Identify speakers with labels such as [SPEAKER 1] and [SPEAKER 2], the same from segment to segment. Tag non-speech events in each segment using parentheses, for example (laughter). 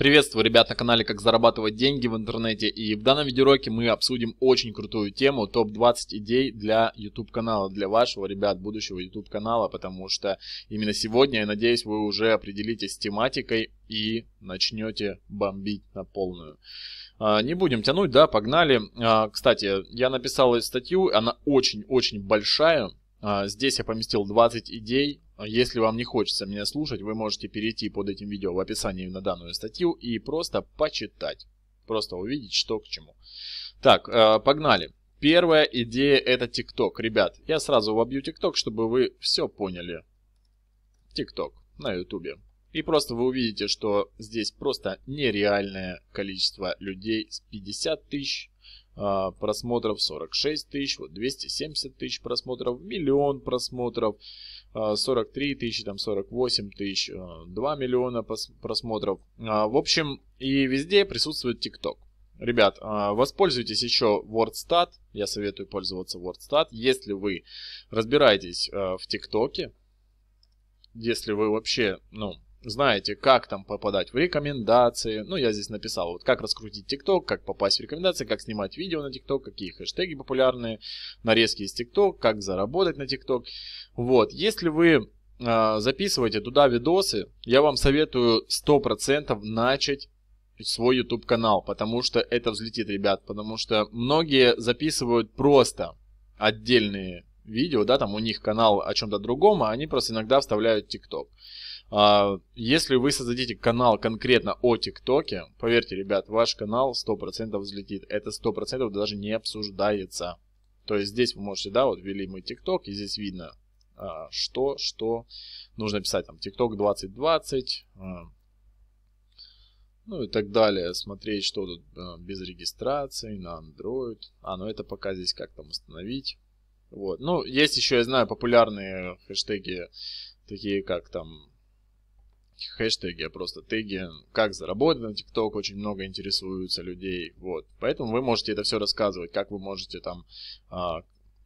[SPEAKER 1] Приветствую ребят на канале «Как зарабатывать деньги в интернете» и в данном видеоуроке мы обсудим очень крутую тему топ-20 идей для YouTube канала, для вашего, ребят, будущего YouTube канала, потому что именно сегодня, я надеюсь, вы уже определитесь с тематикой и начнете бомбить на полную. А, не будем тянуть, да, погнали. А, кстати, я написал статью, она очень-очень большая. А, здесь я поместил 20 идей, а если вам не хочется меня слушать, вы можете перейти под этим видео в описании на данную статью и просто почитать. Просто увидеть, что к чему. Так, э, погнали. Первая идея это TikTok. Ребят, я сразу вобью TikTok, чтобы вы все поняли. TikTok на YouTube. И просто вы увидите, что здесь просто нереальное количество людей с 50 тысяч э, просмотров, 46 тысяч, вот 270 тысяч просмотров, миллион просмотров, 43 э, тысячи, там 48 тысяч, 2 э, миллиона просмотров. Э, в общем, и везде присутствует TikTok. Ребят, воспользуйтесь еще WordStat. Я советую пользоваться WordStat. Если вы разбираетесь в ТикТоке, если вы вообще, ну, знаете, как там попадать в рекомендации. Ну, я здесь написал, вот как раскрутить ТикТок как попасть в рекомендации, как снимать видео на ТикТок какие хэштеги популярные, нарезки из ТикТок как заработать на ТикТок Вот, если вы э, записываете туда видосы, я вам советую 100% начать свой YouTube канал, потому что это взлетит, ребят, потому что многие записывают просто отдельные видео, да, там у них канал о чем-то другом, а они просто иногда вставляют TikTok. А, если вы создадите канал конкретно о ТикТоке, поверьте, ребят, ваш канал 100% взлетит. Это 100% даже не обсуждается. То есть здесь вы можете, да, вот ввели мы ТикТок, и здесь видно, а, что, что нужно писать. Там ТикТок 2020, а, ну и так далее. Смотреть, что тут без регистрации, на Android. А, ну это пока здесь как там установить. Вот. Ну, есть еще, я знаю, популярные хэштеги, такие как там хэштеги, а просто теги, как заработать на ТикТок, очень много интересуются людей, вот. Поэтому вы можете это все рассказывать, как вы можете там, а,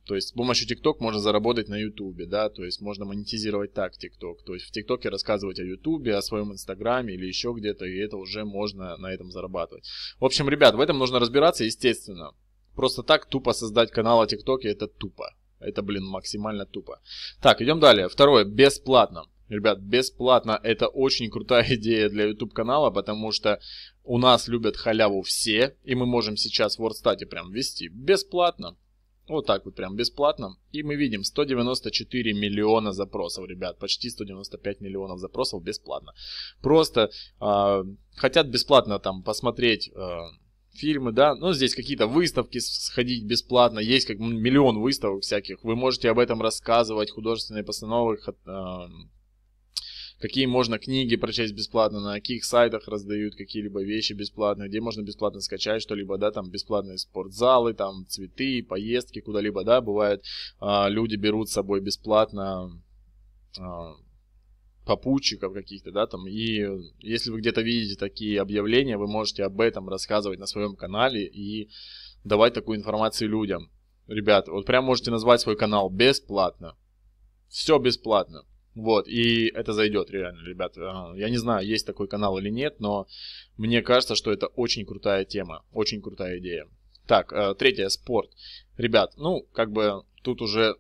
[SPEAKER 1] то есть с помощью ТикТок можно заработать на Ютубе, да, то есть можно монетизировать так ТикТок, то есть в ТикТоке рассказывать о Ютубе, о своем Инстаграме или еще где-то, и это уже можно на этом зарабатывать. В общем, ребят, в этом нужно разбираться, естественно. Просто так тупо создать канал о ТикТоке, это тупо. Это, блин, максимально тупо. Так, идем далее. Второе, бесплатно. Ребят, бесплатно. Это очень крутая (laughs) идея для YouTube канала, потому что у нас любят халяву все, и мы можем сейчас в WordStat прям вести бесплатно. Вот так вот прям бесплатно. И мы видим 194 миллиона запросов, ребят. Почти 195 миллионов запросов бесплатно. Просто э, хотят бесплатно там посмотреть... Э, фильмы, да, ну, здесь какие-то выставки сходить бесплатно, есть как миллион выставок всяких, вы можете об этом рассказывать, художественные постановы, а, какие можно книги прочесть бесплатно, на каких сайтах раздают какие-либо вещи бесплатно, где можно бесплатно скачать что-либо, да, там бесплатные спортзалы, там цветы, поездки куда-либо, да, бывает, э, люди берут с собой бесплатно э, попутчиков каких-то, да, там, и если вы где-то видите такие объявления, вы можете об этом рассказывать на своем канале и давать такую информацию людям. Ребята, вот прям можете назвать свой канал бесплатно. Все бесплатно. Вот, и это зайдет реально, ребят. Э, я не знаю, есть такой канал или нет, но мне кажется, что это очень крутая тема, очень крутая идея. Так, э, третье, спорт. Ребят, ну, как бы тут уже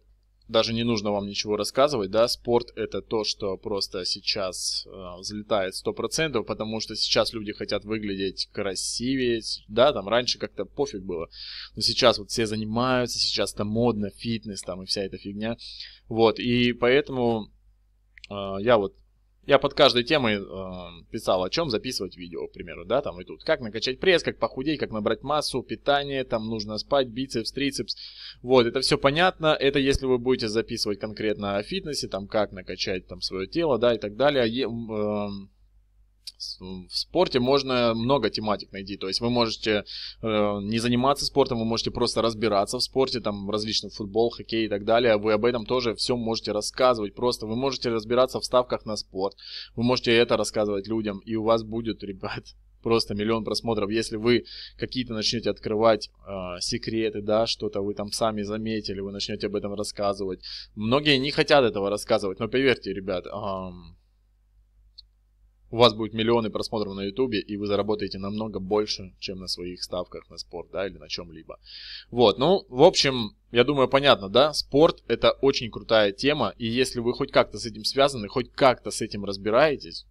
[SPEAKER 1] даже не нужно вам ничего рассказывать, да, спорт это то, что просто сейчас э, взлетает 100%, потому что сейчас люди хотят выглядеть красивее, да, там раньше как-то пофиг было, но сейчас вот все занимаются, сейчас там модно, фитнес там и вся эта фигня, вот, и поэтому Э, я вот я под каждой темой э, писал, о чем записывать видео, к примеру, да, там и тут. Как накачать пресс, как похудеть, как набрать массу, питание, там нужно спать, бицепс, трицепс. Вот, это все понятно. Это если вы будете записывать конкретно о фитнесе, там как накачать там свое тело, да, и так далее. Е, э, в спорте можно много тематик найти. То есть вы можете э, не заниматься спортом, вы можете просто разбираться в спорте, там различный футбол, хоккей и так далее. Вы об этом тоже все можете рассказывать. Просто вы можете разбираться в ставках на спорт. Вы можете это рассказывать людям, и у вас будет, ребят, (laughs) просто миллион просмотров. Если вы какие-то начнете открывать э, секреты, да, что-то вы там сами заметили, вы начнете об этом рассказывать. Многие не хотят этого рассказывать, но поверьте, ребят, э, у вас будет миллионы просмотров на ютубе, и вы заработаете намного больше, чем на своих ставках на спорт, да, или на чем-либо. Вот, ну, в общем, я думаю, понятно, да? Спорт – это очень крутая тема, и если вы хоть как-то с этим связаны, хоть как-то с этим разбираетесь,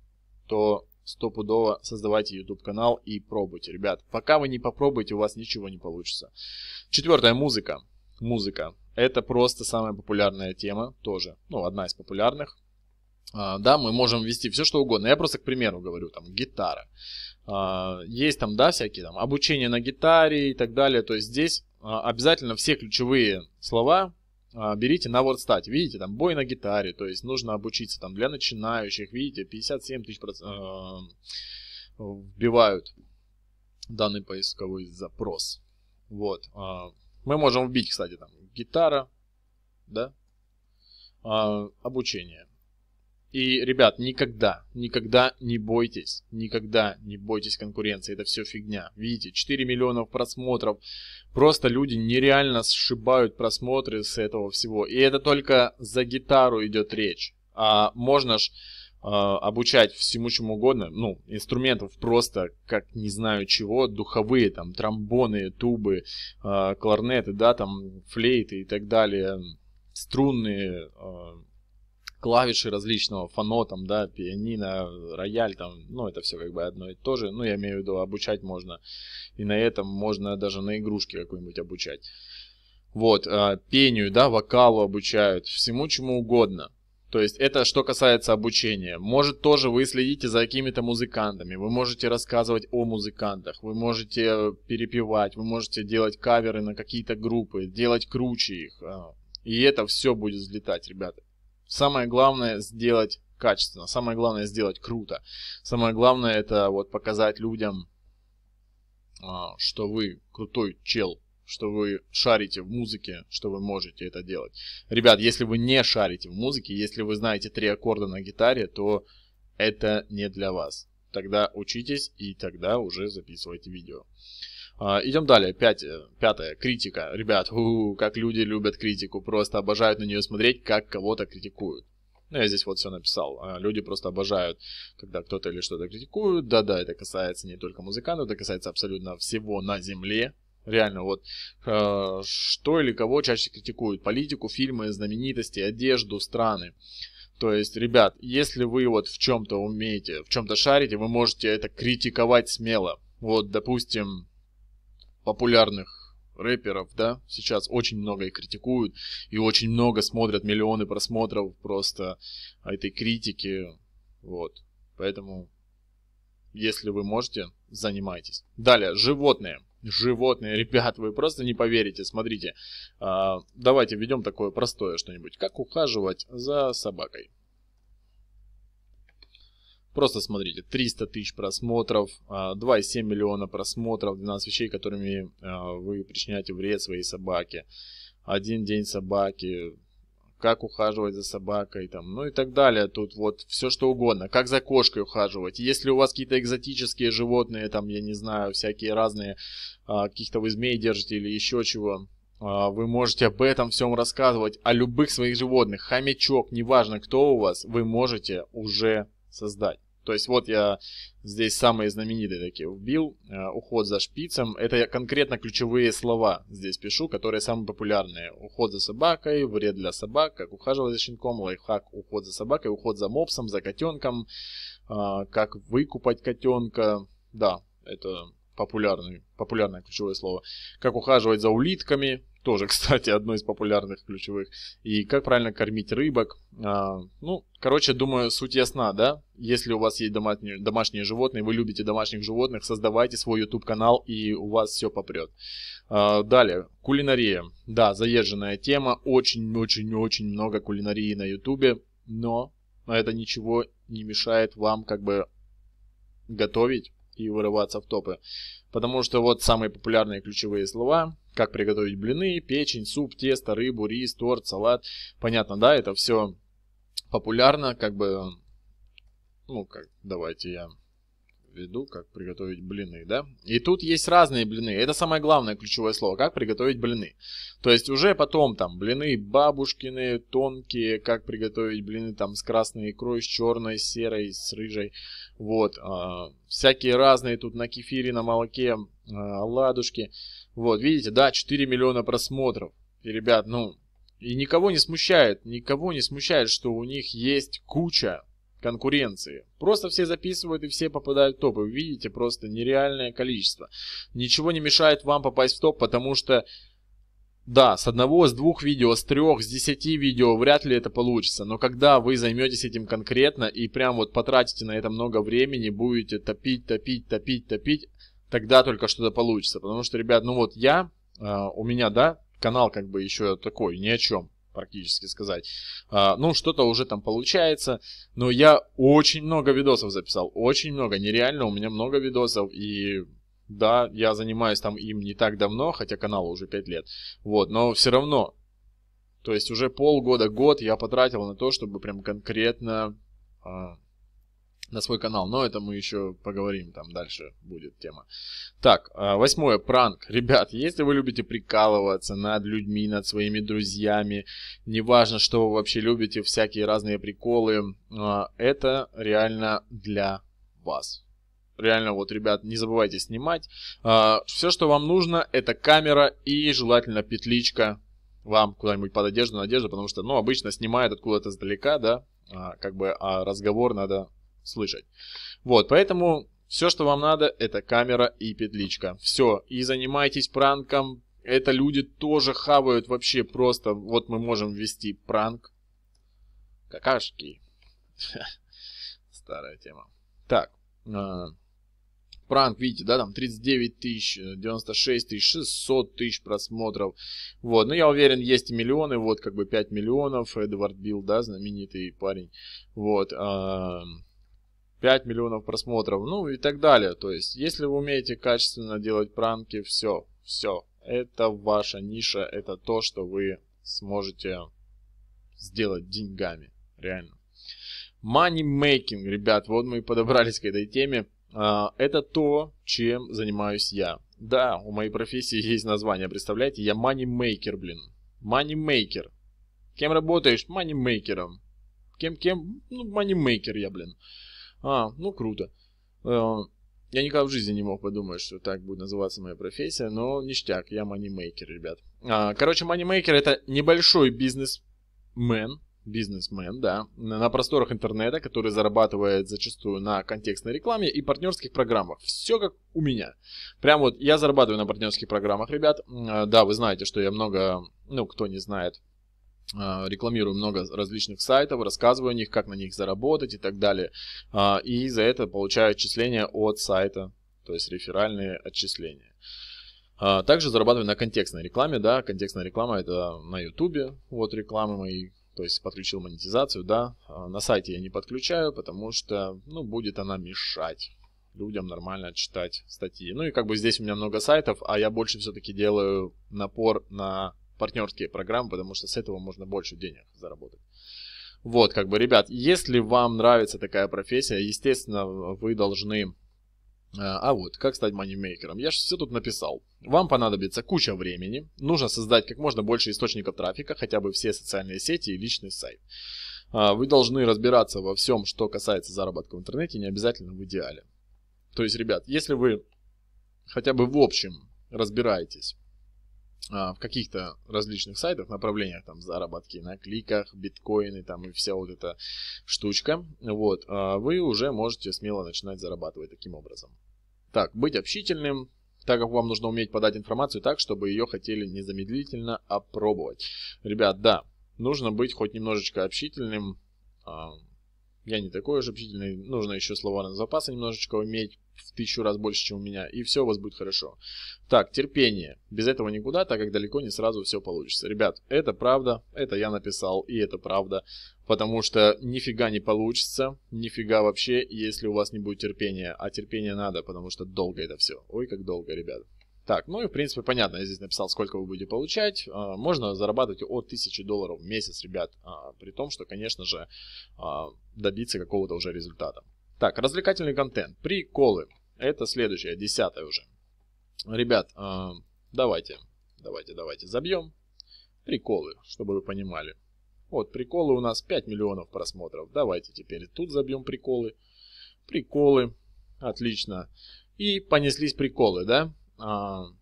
[SPEAKER 1] то стопудово создавайте YouTube-канал и пробуйте, ребят. Пока вы не попробуете, у вас ничего не получится. Четвертое – музыка. Музыка. Это просто самая популярная тема тоже. Ну, одна из популярных. А, да, мы можем ввести все, что угодно. Я просто, к примеру, говорю, там, гитара. А, есть там, да, всякие там обучение на гитаре и так далее. То есть здесь а, обязательно все ключевые слова берите на WordStat. Видите, там бой на гитаре, то есть нужно обучиться там для начинающих. Видите, 57 тысяч процентов вбивают данный поисковой запрос. Вот. Мы можем вбить, кстати, там гитара, да, обучение и, ребят, никогда, никогда не бойтесь, никогда не бойтесь конкуренции, это все фигня. Видите, 4 миллиона просмотров, просто люди нереально сшибают просмотры с этого всего. И это только за гитару идет речь. А можно ж э, обучать всему чему угодно, ну, инструментов просто, как не знаю чего, духовые, там, тромбоны, тубы, э, кларнеты, да, там, флейты и так далее, струнные, э, клавиши различного, фано там, да, пианино, рояль там, ну, это все как бы одно и то же. Ну, я имею в виду, обучать можно. И на этом можно даже на игрушке какую-нибудь обучать. Вот, а, пению, да, вокалу обучают, всему чему угодно. То есть это что касается обучения. Может тоже вы следите за какими-то музыкантами, вы можете рассказывать о музыкантах, вы можете перепевать, вы можете делать каверы на какие-то группы, делать круче их. А, и это все будет взлетать, ребята. Самое главное сделать качественно, самое главное сделать круто. Самое главное это вот показать людям, а, что вы крутой чел, что вы шарите в музыке, что вы можете это делать. Ребят, если вы не шарите в музыке, если вы знаете три аккорда на гитаре, то это не для вас. Тогда учитесь и тогда уже записывайте видео. А, идем далее. Пять, э, пятое. Критика. Ребят, у-у-у, как люди любят критику. Просто обожают на нее смотреть, как кого-то критикуют. Ну, я здесь вот все написал. А, люди просто обожают, когда кто-то или что-то критикуют. Да-да, это касается не только музыкантов, это касается абсолютно всего на земле. Реально, вот э, что или кого чаще критикуют? Политику, фильмы, знаменитости, одежду, страны. То есть, ребят, если вы вот в чем-то умеете, в чем-то шарите, вы можете это критиковать смело. Вот, допустим, популярных рэперов, да, сейчас очень много их критикуют, и очень много смотрят, миллионы просмотров просто этой критики, вот. Поэтому, если вы можете, занимайтесь. Далее, животные. Животные, (laughs) ребят, вы просто не поверите. Смотрите, а, давайте введем такое простое что-нибудь. Как ухаживать за собакой? Просто смотрите, 300 тысяч просмотров, 2,7 а, миллиона просмотров, 12 вещей, которыми а, вы причиняете вред своей собаке, один день собаки, как ухаживать за собакой, там, ну и так далее. Тут вот все что угодно, как за кошкой ухаживать. Если у вас какие-то экзотические животные, там, я не знаю, всякие разные, а, каких-то вы змей держите или еще чего, вы можете об этом всем рассказывать, о любых своих животных, хомячок, неважно кто у вас, вы можете уже создать. То есть вот я здесь самые знаменитые такие вбил. Э, уход за шпицем. Это я конкретно ключевые слова здесь пишу, которые самые популярные. Уход за собакой, вред для собак, как ухаживать за щенком, лайфхак, уход за собакой, уход за мопсом, за котенком, «А, как выкупать котенка. Да, это популярный, популярное ключевое слово. Как ухаживать за улитками, (laughs) тоже, кстати, одно из популярных ключевых. И как правильно кормить рыбок. А, ну, короче, думаю, суть ясна, да? Если у вас есть домашние, домашние животные, вы любите домашних животных, создавайте свой YouTube-канал, и у вас все попрет. А, далее, кулинария. Да, заезженная тема, очень-очень-очень много кулинарии на YouTube, но это ничего не мешает вам как бы готовить, и вырываться в топы. Потому что вот самые популярные ключевые слова, как приготовить блины, печень, суп, тесто, рыбу, рис, торт, салат. Понятно, да, это все популярно, как бы, ну, как, давайте я введу, как приготовить блины, да? И тут есть разные блины. Это самое главное ключевое слово, как приготовить блины. То есть уже потом там блины бабушкины, тонкие, как приготовить блины там с красной икрой, с черной, с серой, с рыжей. Вот, э, всякие разные тут на кефире, на молоке, э, а, ладушки. Вот, видите, да, 4 миллиона просмотров. И, ребят, ну, и никого не смущает, никого не смущает, что у них есть куча конкуренции. Просто все записывают и все попадают в топ. вы видите просто нереальное количество. Ничего не мешает вам попасть в топ, потому что да, с одного, с двух видео, с трех, с десяти видео вряд ли это получится, но когда вы займетесь этим конкретно и прям вот потратите на это много времени, будете топить, топить, топить, топить, тогда только что-то получится. Потому что, ребят, ну вот я, э, у меня, да, канал как бы еще такой, ни о чем практически сказать. А, ну, что-то уже там получается, но я очень много видосов записал, очень много, нереально, у меня много видосов, и да, я занимаюсь там им не так давно, хотя каналу уже 5 лет. Вот, но все равно. То есть уже полгода, год я потратил на то, чтобы прям конкретно э, на свой канал. Но это мы еще поговорим, там дальше будет тема. Так, э, восьмое, пранк. Ребят, если вы любите прикалываться над людьми, над своими друзьями, неважно, что вы вообще любите, всякие разные приколы, э, это реально для вас. Реально, вот, ребят, не забывайте снимать. А, все, что вам нужно, это камера и желательно петличка вам куда-нибудь под одежду, на одежду, потому что, ну, обычно снимают откуда-то сдалека, да, а, как бы а разговор надо слышать. Вот, поэтому все, что вам надо, это камера и петличка. Все, и занимайтесь пранком. Это люди тоже хавают вообще просто. Вот мы можем ввести пранк. Какашки. (laughs) Старая тема. Так. А, пранк, видите, да, там 39 тысяч, 96 э, тысяч, 600 тысяч просмотров. Вот, ну я уверен, есть и миллионы, вот как бы 5 миллионов, Эдвард Билл, да, знаменитый парень. Вот, 5 миллионов просмотров, ну и так далее. То есть, если вы умеете качественно делать пранки, все, все. Это ваша ниша, это то, что вы сможете сделать деньгами, реально. Money making, ребят, вот мы и подобрались к этой теме. А, это то, чем занимаюсь я. Да, у моей профессии есть название, представляете? Я манимейкер, блин. Манимейкер. Кем работаешь? Манимейкером. Кем-кем? Ну, манимейкер я, блин. А, ну круто. А, я никогда в жизни не мог подумать, что так будет называться моя профессия, но ништяк, я манимейкер, ребят. А, короче, манимейкер это небольшой бизнесмен, бизнесмен, да, на просторах интернета, который зарабатывает зачастую на контекстной рекламе и партнерских программах. Все как у меня. Прям вот я зарабатываю на партнерских программах, ребят. Э, да, вы знаете, что я много, ну, кто не знает, э, рекламирую много различных сайтов, рассказываю о них, как на них заработать и так далее. А, и за это получаю отчисления от сайта, то есть реферальные отчисления. А, также зарабатываю на контекстной рекламе, да, контекстная реклама это на ютубе, вот рекламы мои то есть подключил монетизацию, да, а, на сайте я не подключаю, потому что, ну, будет она мешать людям нормально читать статьи. Ну и как бы здесь у меня много сайтов, а я больше все-таки делаю напор на партнерские программы, потому что с этого можно больше денег заработать. Вот, как бы, ребят, если вам нравится такая профессия, естественно, вы должны а, а вот, как стать манимейкером? Я же все тут написал. Вам понадобится куча времени, нужно создать как можно больше источников трафика, хотя бы все социальные сети и личный сайт. А, вы должны разбираться во всем, что касается заработка в интернете, не обязательно в идеале. То есть, ребят, если вы хотя бы в общем разбираетесь а, в каких-то различных сайтах, направлениях, там, заработки на кликах, биткоины, там, и вся вот эта штучка, вот, а вы уже можете смело начинать зарабатывать таким образом. Так, быть общительным, так как вам нужно уметь подать информацию так, чтобы ее хотели незамедлительно опробовать. Ребят, да, нужно быть хоть немножечко общительным, а, я не такой уж общительный, нужно еще слова на запаса немножечко уметь в тысячу раз больше, чем у меня, и все у вас будет хорошо. Так, терпение. Без этого никуда, так как далеко не сразу все получится. Ребят, это правда, это я написал, и это правда, потому что нифига не получится, нифига вообще, если у вас не будет терпения. А терпения надо, потому что долго это все. Ой, как долго, ребят. Так, ну и в принципе понятно, я здесь написал, сколько вы будете получать. А, можно зарабатывать от 1000 долларов в месяц, ребят, а, при том, что, конечно же, а, добиться какого-то уже результата. Так, развлекательный контент, приколы. Это следующее, десятое уже. Ребят, давайте, давайте, давайте забьем. Приколы, чтобы вы понимали. Вот, приколы у нас 5 миллионов просмотров. Давайте теперь тут забьем приколы. Приколы. Отлично. И понеслись приколы, да? 70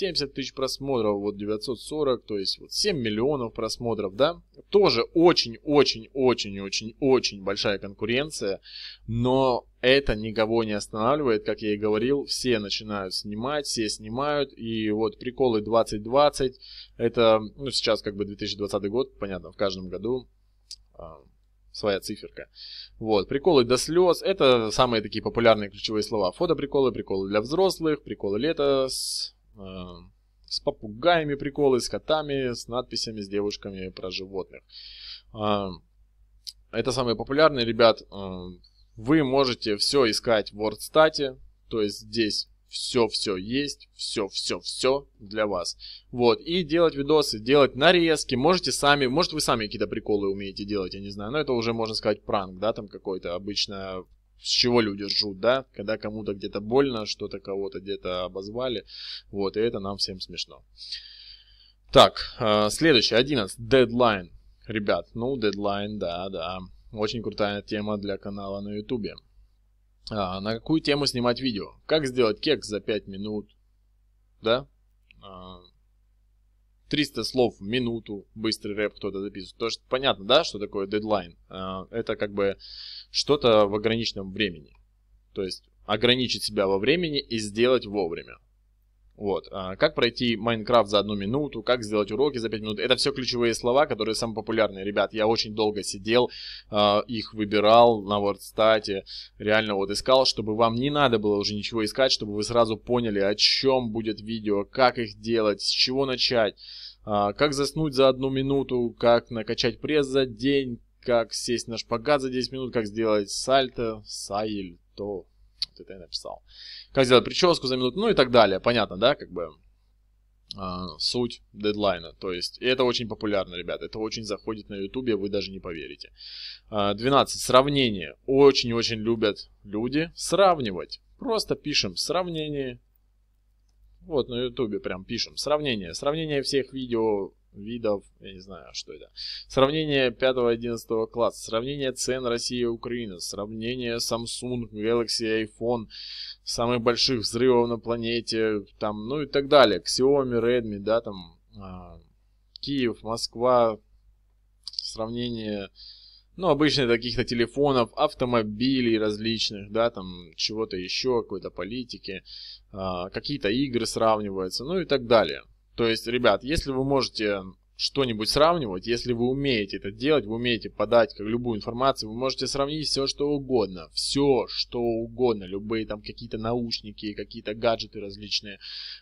[SPEAKER 1] а, тысяч просмотров, вот 940, то есть вот 7 миллионов просмотров, да, тоже очень-очень-очень-очень-очень большая конкуренция, но это никого не останавливает, как я и говорил, все начинают снимать, все снимают, и вот приколы 2020, это, ну, сейчас как бы 2020 год, понятно, в каждом году а, своя циферка. Вот, приколы до слез, это самые такие популярные ключевые слова. Фотоприколы, приколы для взрослых, приколы лета с, э, с попугаями приколы, с котами, с надписями, с девушками про животных. Э, это самые популярные, ребят. Э, вы можете все искать в WordStat, то есть здесь все-все есть, все-все-все для вас. Вот, и делать видосы, делать нарезки, можете сами, может вы сами какие-то приколы умеете делать, я не знаю, но это уже, можно сказать, пранк, да, там какой-то обычно с чего люди жрут, да, когда кому-то где-то больно, что-то кого-то где-то обозвали, вот, и это нам всем смешно. Так, э, следующий, 11, дедлайн, ребят, ну, дедлайн, да, да, очень крутая тема для канала на ютубе. А, на какую тему снимать видео? Как сделать кекс за 5 минут? Да? А, 300 слов в минуту, быстрый рэп кто-то записывает. То, что понятно, да, что такое дедлайн? А, это как бы что-то в ограниченном времени. То есть ограничить себя во времени и сделать вовремя. Вот. А, как пройти Майнкрафт за одну минуту, как сделать уроки за пять минут. Это все ключевые слова, которые самые популярные. Ребят, я очень долго сидел, а, их выбирал на WordStat, реально вот искал, чтобы вам не надо было уже ничего искать, чтобы вы сразу поняли, о чем будет видео, как их делать, с чего начать, а, как заснуть за одну минуту, как накачать пресс за день, как сесть на шпагат за 10 минут, как сделать сальто, сальто. Вот это я написал. Как сделать прическу за минуту, ну и так далее. Понятно, да, как бы а, суть дедлайна. То есть и это очень популярно, ребята. Это очень заходит на ютубе, вы даже не поверите. 12. А, сравнение. Очень-очень любят люди сравнивать. Просто пишем сравнение. Вот на ютубе прям пишем. Сравнение. Сравнение всех видео видов, я не знаю, что это. Сравнение 5-11 класса, сравнение цен России и Украины, сравнение Samsung, Galaxy, iPhone, самых больших взрывов на планете, там, ну и так далее. Xiaomi, Redmi, да, там, э, Киев, Москва, сравнение, ну, обычно каких-то телефонов, автомобилей различных, да, там, чего-то еще, какой-то политики, э, какие-то игры сравниваются, ну и так далее. То есть, ребят, если вы можете что-нибудь сравнивать, если вы умеете это делать, вы умеете подать как любую информацию, вы можете сравнить все что угодно, все что угодно, любые там какие-то наушники, какие-то гаджеты различные,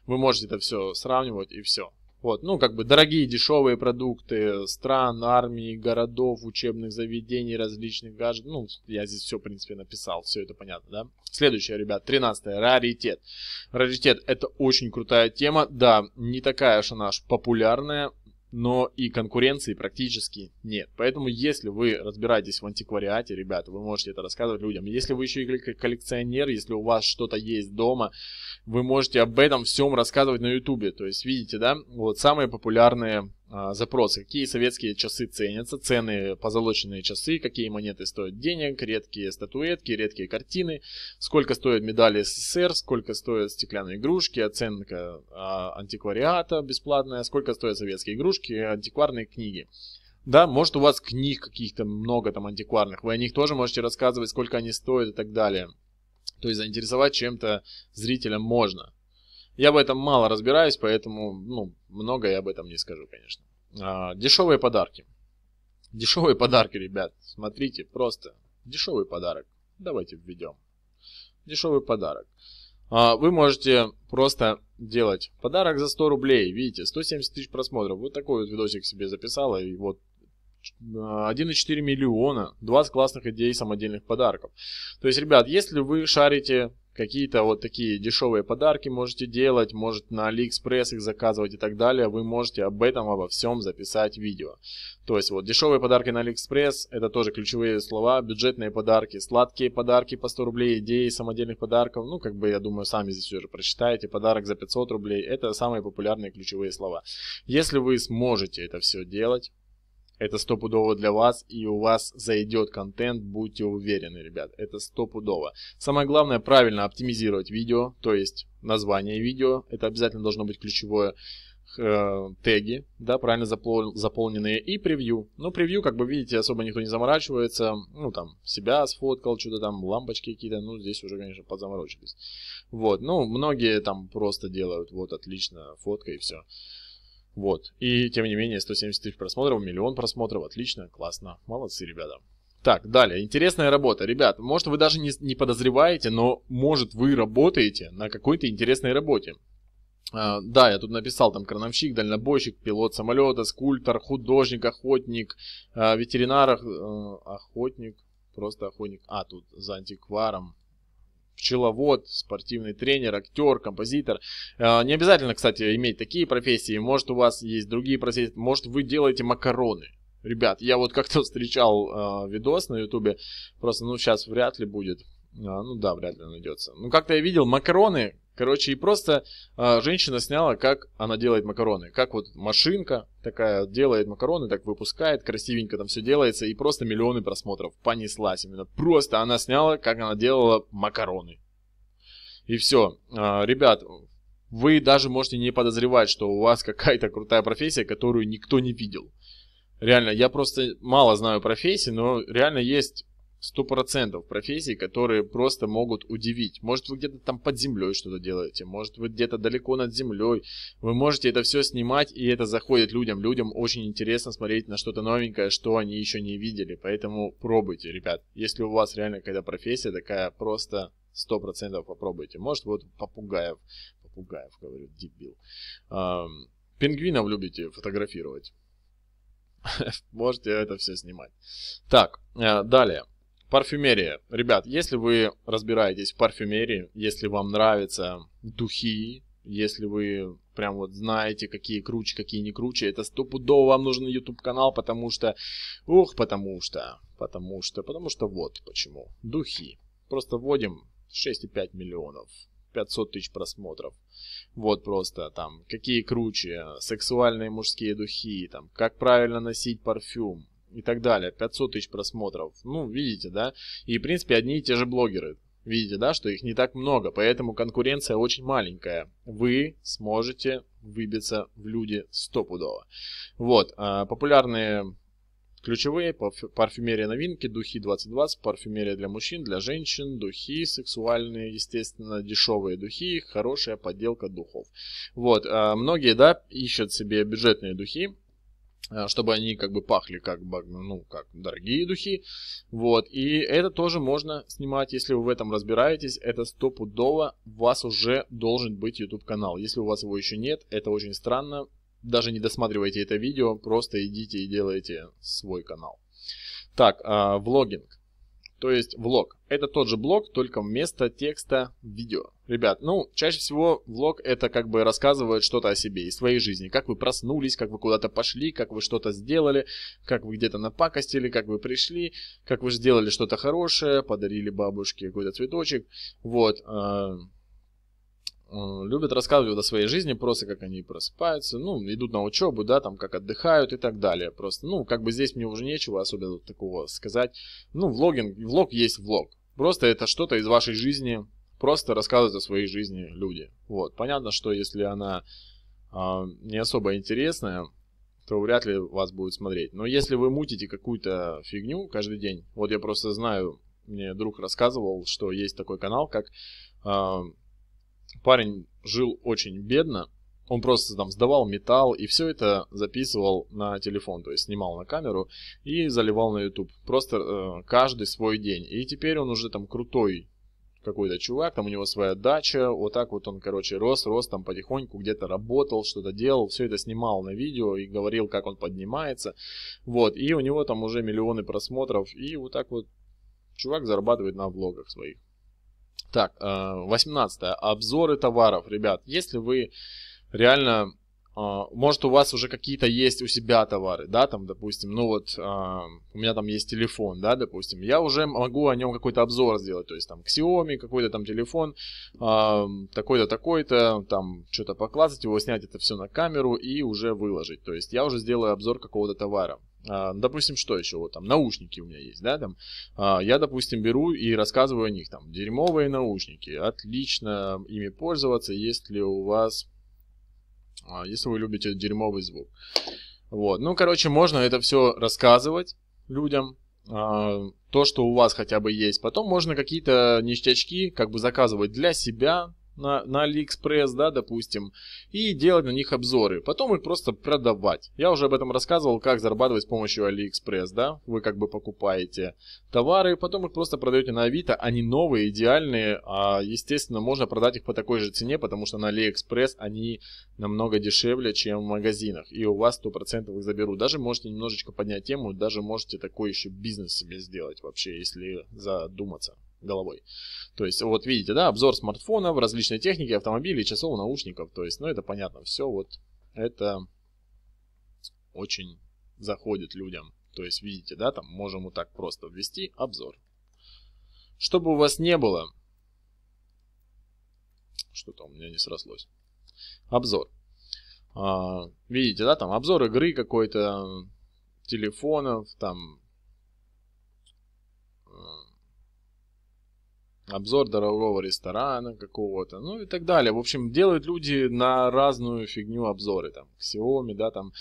[SPEAKER 1] вы можете это все сравнивать и все. Вот, ну, как бы дорогие, дешевые продукты стран, армии, городов, учебных заведений, различных гаджетов. Ну, я здесь все, в принципе, написал, все это понятно, да? Следующее, ребят, 13 раритет. Раритет – это очень крутая тема, да, не такая уж она аж популярная, но и конкуренции практически нет. Поэтому, если вы разбираетесь в антиквариате, ребята, вы можете это рассказывать людям. Если вы еще и коллекционер, если у вас что-то есть дома, вы можете об этом всем рассказывать на ютубе. То есть, видите, да, вот самые популярные а, запросы, какие советские часы ценятся, цены позолоченные часы, какие монеты стоят денег, редкие статуэтки, редкие картины, сколько стоят медали СССР, сколько стоят стеклянные игрушки, оценка а, антиквариата бесплатная, сколько стоят советские игрушки, антикварные книги. Да, может у вас книг каких-то много там антикварных, вы о них тоже можете рассказывать, сколько они стоят и так далее. То есть заинтересовать чем-то зрителям можно. Я в этом мало разбираюсь, поэтому ну, много я об этом не скажу, конечно. А, дешевые подарки. Дешевые подарки, ребят. Смотрите, просто дешевый подарок. Давайте введем. Дешевый подарок. А, вы можете просто делать подарок за 100 рублей. Видите, 170 тысяч просмотров. Вот такой вот видосик себе записал И вот 1,4 а, миллиона, 20 классных идей самодельных подарков. То есть, ребят, если вы шарите какие-то вот такие дешевые подарки можете делать, может на Алиэкспресс их заказывать и так далее, вы можете об этом, обо всем записать видео. То есть вот дешевые подарки на Алиэкспресс, это тоже ключевые слова, бюджетные подарки, сладкие подарки по 100 рублей, идеи самодельных подарков, ну как бы я думаю сами здесь уже прочитаете, подарок за 500 рублей, это самые популярные ключевые слова. Если вы сможете это все делать, это стопудово для вас, и у вас зайдет контент, будьте уверены, ребят, это стопудово. Самое главное, правильно оптимизировать видео, то есть название видео, это обязательно должно быть ключевое, э, теги, да, правильно заполненные, и превью. Ну, превью, как бы видите, особо никто не заморачивается, ну, там, себя сфоткал, что-то там, лампочки какие-то, ну, здесь уже, конечно, подзаморочились. Вот, ну, многие там просто делают, вот, отлично, фотка и все. Вот. И тем не менее, 170 тысяч просмотров, миллион просмотров. Отлично, классно. Молодцы, ребята. Так, далее. Интересная работа. Ребят, может вы даже не, не подозреваете, но может вы работаете на какой-то интересной работе. А, да, я тут написал там крановщик, дальнобойщик, пилот самолета, скульптор, художник, охотник, а, ветеринар, э, охотник, просто охотник. А, тут за антикваром пчеловод, спортивный тренер, актер, композитор. А, не обязательно, кстати, иметь такие профессии. Может, у вас есть другие профессии. Может, вы делаете макароны. Ребят, я вот как-то (laughs) встречал э, видос на ютубе, просто, ну, сейчас вряд ли будет, а, ну да, вряд ли найдется. Ну как-то я видел макароны, короче, и просто а, женщина сняла, как она делает макароны. Как вот машинка такая делает макароны, так выпускает, красивенько там все делается, и просто миллионы просмотров понеслась именно. Просто она сняла, как она делала макароны. И все. А, ребят, вы даже можете не подозревать, что у вас какая-то крутая профессия, которую никто не видел. Реально, я просто мало знаю профессий, но реально есть 100% профессий, которые просто могут удивить. Может, вы где-то там под землей что-то делаете, может, вы где-то далеко над землей. Вы можете это все снимать, и это заходит людям. Людям очень интересно смотреть на что-то новенькое, что они еще не видели. Поэтому пробуйте, ребят. Если у вас реально какая-то профессия такая, просто 100% попробуйте. Может, вот попугаев, попугаев, говорю, дебил. Эм, пингвинов любите фотографировать. (laughs) Можете это все снимать. Так, э, далее. Парфюмерия. Ребят, если вы разбираетесь в парфюмерии, если вам нравятся духи, если вы прям вот знаете, какие круче, какие не круче, это стопудово вам нужен YouTube канал, потому что, ух, потому что, потому что, потому что вот почему. Духи. Просто вводим 6,5 миллионов. 500 тысяч просмотров. Вот просто там, какие круче, сексуальные мужские духи, там, как правильно носить парфюм, и так далее. 500 тысяч просмотров. Ну, видите, да? И, в принципе, одни и те же блогеры. Видите, да, что их не так много, поэтому конкуренция очень маленькая. Вы сможете выбиться в люди стопудово. Вот, а, популярные ключевые парфюмерия новинки, духи 2020, парфюмерия для мужчин, для женщин, духи сексуальные, естественно, дешевые духи, хорошая подделка духов. Вот, а, многие, да, ищут себе бюджетные духи, Э, чтобы они как бы пахли как ну как дорогие духи, вот. И это тоже можно снимать, если вы в этом разбираетесь, это стопудово у вас уже должен быть YouTube канал. Если у вас его еще нет, это очень странно. Даже не досматривайте это видео, просто идите и делайте свой канал. Так, э, влогинг то есть влог. Это тот же блог, только вместо текста видео. Ребят, ну, чаще всего влог это как бы рассказывает что-то о себе и своей жизни. Как вы проснулись, как вы куда-то пошли, как вы что-то сделали, как вы где-то напакостили, как вы пришли, как вы сделали что-то хорошее, подарили бабушке какой-то цветочек. Вот, а, Э, любят рассказывать о своей жизни, просто как они просыпаются, ну, идут на учебу, да, там, как отдыхают и так далее. Просто, ну, как бы здесь мне уже нечего особенно такого сказать. Ну, влогинг, влог есть влог. Просто это что-то из вашей жизни, просто рассказывают о своей жизни люди. Вот, понятно, что если она э, не особо интересная, то вряд ли вас будут смотреть. Но если вы мутите какую-то фигню каждый день, вот я просто знаю, мне друг рассказывал, что есть такой канал, как э, парень жил очень бедно, он просто там сдавал металл и все это записывал на телефон, то есть снимал на камеру и заливал на YouTube. Просто э, каждый свой день. И теперь он уже там крутой какой-то чувак, там у него своя дача, вот так вот он, короче, рос, рос там потихоньку, где-то работал, что-то делал, все это снимал на видео и говорил, как он поднимается, вот, и у него там уже миллионы просмотров, и вот так вот чувак зарабатывает на влогах своих. Так, 18. Э, -е. Обзоры товаров. Ребят, если вы реально а, может, у вас уже какие-то есть у себя товары, да, там, допустим, ну вот, а, у меня там есть телефон, да, допустим, я уже могу о нем какой-то обзор сделать, то есть там Xiaomi, какой-то там телефон, а, такой-то, такой-то, там, что-то поклацать его, снять это все на камеру и уже выложить, то есть я уже сделаю обзор какого-то товара. А, допустим, что еще, вот там наушники у меня есть, да, там, а, я, допустим, беру и рассказываю о них, там, дерьмовые наушники, отлично ими пользоваться, если у вас, а, если вы любите дерьмовый звук. Вот, ну, короче, можно это все рассказывать людям, то, что у вас хотя бы есть. Потом можно какие-то ништячки как бы заказывать для себя, на, на AliExpress, да, допустим, и делать на них обзоры. Потом их просто продавать. Я уже об этом рассказывал, как зарабатывать с помощью AliExpress, да. Вы как бы покупаете товары, потом их просто продаете на Авито. Они новые, идеальные. А, естественно, можно продать их по такой же цене, потому что на AliExpress они намного дешевле, чем в магазинах. И у вас 100% их заберут. Даже можете немножечко поднять тему, даже можете такой еще бизнес себе сделать вообще, если задуматься головой. То есть, вот видите, да, обзор смартфонов, различные техники, автомобилей, часов, наушников. То есть, ну, это понятно, все вот это очень заходит людям. То есть, видите, да, там можем вот так просто ввести обзор. Чтобы у вас не было... Что-то у меня не срослось. Обзор. А, видите, да, там обзор игры какой-то, телефонов, там обзор дорогого ресторана какого-то, ну и так далее. В общем, делают люди на разную фигню обзоры, там, Xiaomi, да, там,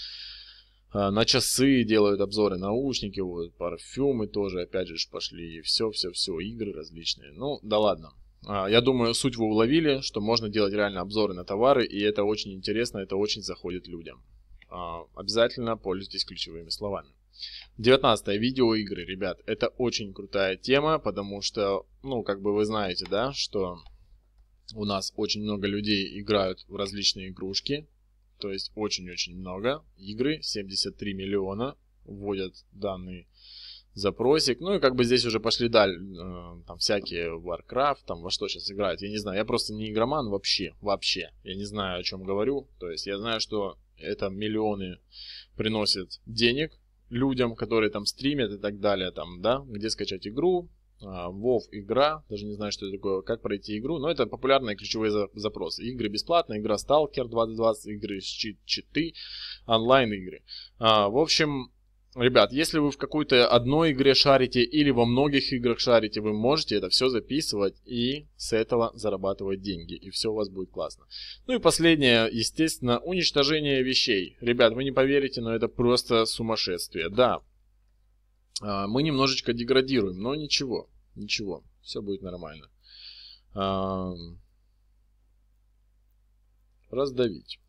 [SPEAKER 1] а, на часы делают обзоры, наушники, вот, парфюмы тоже, опять же, пошли, все-все-все, игры различные. Ну, да ладно. А, я думаю, суть вы уловили, что можно делать реально обзоры на товары, и это очень интересно, это очень заходит людям. А, обязательно пользуйтесь ключевыми словами. 19 видеоигры, ребят. Это очень крутая тема, потому что, ну, как бы вы знаете, да, что у нас очень много людей играют в различные игрушки. То есть очень-очень много. Игры 73 миллиона вводят данный запросик. Ну и как бы здесь уже пошли даль, э, там всякие Warcraft, там во что сейчас играют, я не знаю. Я просто не игроман вообще, вообще. Я не знаю, о чем говорю. То есть я знаю, что это миллионы приносит денег, людям, которые там стримят и так далее, там, да, где скачать игру, Вов а, WoW игра, даже не знаю, что это такое, как пройти игру, но это популярные ключевые запросы. Игры бесплатные, игра Stalker 2020, игры с чит читы, онлайн игры. А, в общем, Ребят, если вы в какой-то одной игре шарите или во многих играх шарите, вы можете это все записывать и с этого зарабатывать деньги. И все у вас будет классно. Ну и последнее, естественно, уничтожение вещей. Ребят, вы не поверите, но это просто сумасшествие. Да, а, мы немножечко деградируем, но ничего, ничего, все будет нормально. Раздавить.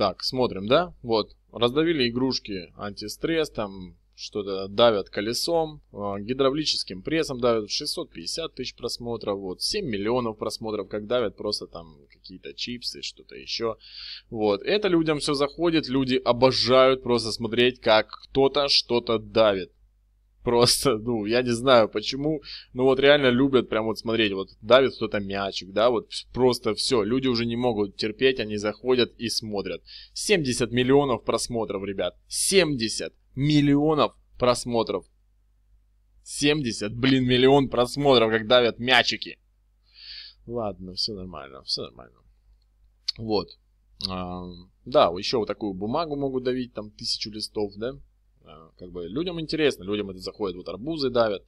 [SPEAKER 1] Так, смотрим, да? Вот, раздавили игрушки, антистресс, там что-то давят колесом, э, гидравлическим прессом давят 650 тысяч просмотров, вот 7 миллионов просмотров, как давят просто там какие-то чипсы, что-то еще. Вот, это людям все заходит, люди обожают просто смотреть, как кто-то что-то давит. Просто, ну, я не знаю почему, но ну, вот реально любят прям вот смотреть, вот давит кто-то мячик, да, вот просто все, люди уже не могут терпеть, они заходят и смотрят. 70 миллионов просмотров, ребят, 70 миллионов просмотров. 70, блин, миллион просмотров, как давят мячики. Ладно, все нормально, все нормально. Вот. А, да, еще вот такую бумагу могут давить, там тысячу листов, да? А, как бы людям интересно, людям это заходит, вот арбузы давят.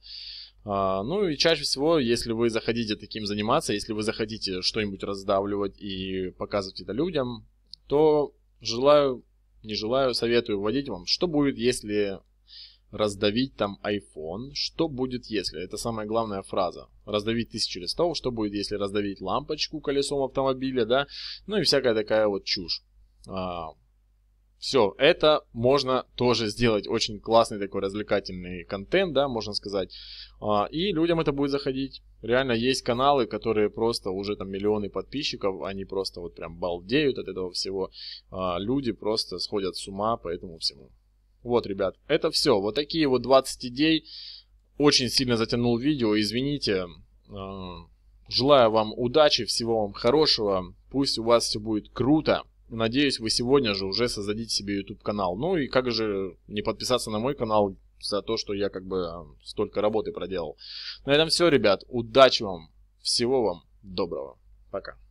[SPEAKER 1] А, ну и чаще всего, если вы заходите таким заниматься, если вы захотите что-нибудь раздавливать и показывать это людям, то желаю, не желаю, советую вводить вам, что будет, если раздавить там iPhone, что будет если? Это самая главная фраза. Раздавить тысячи листов, что будет, если раздавить лампочку колесом автомобиля, да? Ну и всякая такая вот чушь. А, все, это можно тоже сделать очень классный такой развлекательный контент, да, можно сказать. А, и людям это будет заходить. Реально есть каналы, которые просто уже там миллионы подписчиков, они просто вот прям балдеют от этого всего. А, люди просто сходят с ума по этому всему. Вот, ребят, это все. Вот такие вот 20 идей. Очень сильно затянул видео, извините. А, желаю вам удачи, всего вам хорошего. Пусть у вас все будет круто. Надеюсь, вы сегодня же уже создадите себе YouTube-канал. Ну и как же не подписаться на мой канал за то, что я как бы э, столько работы проделал. На этом все, ребят. Удачи вам. Всего вам доброго. Пока.